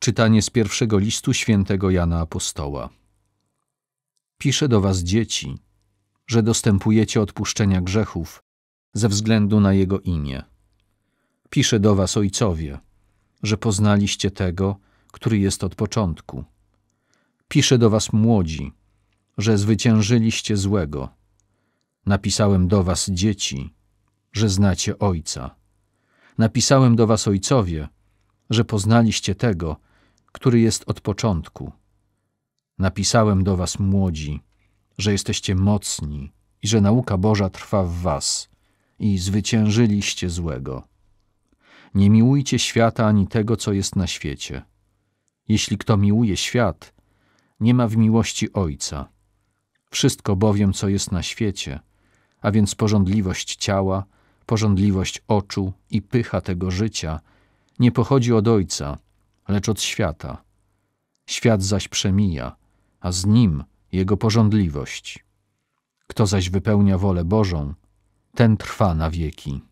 Czytanie z pierwszego listu świętego Jana Apostoła. Piszę do was dzieci, że dostępujecie odpuszczenia grzechów ze względu na Jego imię. Piszę do was ojcowie, że poznaliście tego, który jest od początku. Piszę do was młodzi, że zwyciężyliście złego. Napisałem do was dzieci, że znacie Ojca. Napisałem do was ojcowie, że poznaliście tego, który jest od początku. Napisałem do was, młodzi, że jesteście mocni i że nauka Boża trwa w was i zwyciężyliście złego. Nie miłujcie świata ani tego, co jest na świecie. Jeśli kto miłuje świat, nie ma w miłości Ojca. Wszystko bowiem, co jest na świecie, a więc porządliwość ciała, porządliwość oczu i pycha tego życia, nie pochodzi od Ojca – lecz od świata. Świat zaś przemija, a z nim jego porządliwość. Kto zaś wypełnia wolę Bożą, ten trwa na wieki.